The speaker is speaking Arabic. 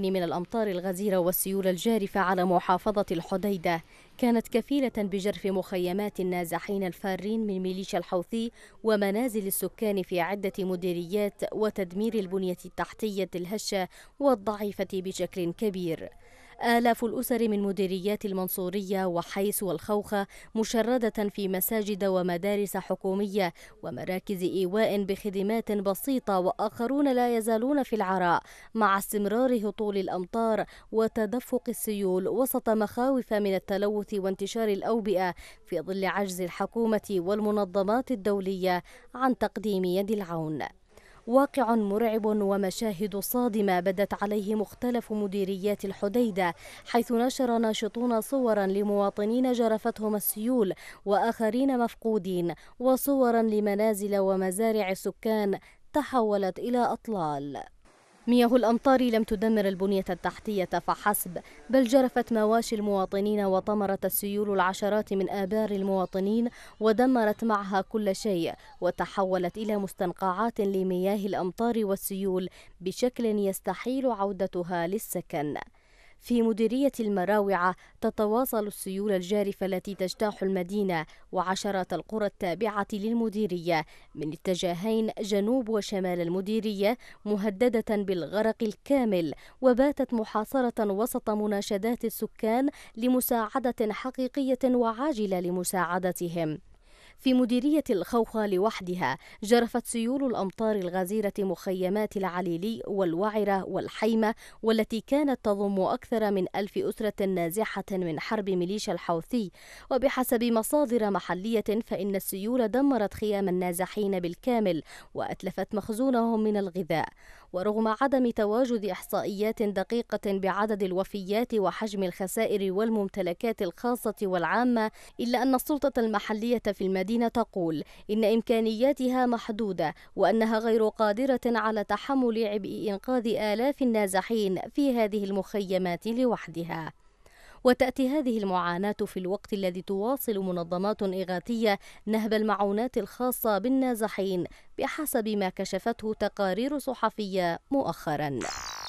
من الأمطار الغزيرة والسيول الجارفة على محافظة الحديدة كانت كفيلة بجرف مخيمات النازحين الفارين من ميليشيا الحوثي ومنازل السكان في عدة مديريات وتدمير البنية التحتية الهشة والضعيفة بشكل كبير آلاف الأسر من مديريات المنصورية وحيس والخوخة مشردة في مساجد ومدارس حكومية ومراكز إيواء بخدمات بسيطة وآخرون لا يزالون في العراء مع استمرار هطول الأمطار وتدفق السيول وسط مخاوف من التلوث وانتشار الأوبئة في ظل عجز الحكومة والمنظمات الدولية عن تقديم يد العون واقع مرعب ومشاهد صادمة بدت عليه مختلف مديريات الحديدة حيث نشر ناشطون صورا لمواطنين جرفتهم السيول وآخرين مفقودين وصورا لمنازل ومزارع السكان تحولت إلى أطلال مياه الأمطار لم تدمر البنية التحتية فحسب بل جرفت مواشي المواطنين وطمرت السيول العشرات من آبار المواطنين ودمرت معها كل شيء وتحولت إلى مستنقعات لمياه الأمطار والسيول بشكل يستحيل عودتها للسكن في مديرية المراوعة تتواصل السيول الجارفة التي تجتاح المدينة وعشرات القرى التابعة للمديرية من اتجاهين جنوب وشمال المديرية مهددة بالغرق الكامل وباتت محاصرة وسط مناشدات السكان لمساعدة حقيقية وعاجلة لمساعدتهم في مديرية الخوخة لوحدها جرفت سيول الأمطار الغزيرة مخيمات العليلي والوعرة والحيمة والتي كانت تضم أكثر من ألف أسرة نازحة من حرب ميليشيا الحوثي وبحسب مصادر محلية فإن السيول دمرت خيام النازحين بالكامل وأتلفت مخزونهم من الغذاء ورغم عدم تواجد إحصائيات دقيقة بعدد الوفيات وحجم الخسائر والممتلكات الخاصة والعامة إلا أن السلطة المحلية في المدينة الذين تقول إن إمكانياتها محدودة وأنها غير قادرة على تحمل عبء إنقاذ آلاف النازحين في هذه المخيمات لوحدها. وتأتي هذه المعاناة في الوقت الذي تواصل منظمات إغاثية نهب المعونات الخاصة بالنازحين بحسب ما كشفته تقارير صحفية مؤخراً.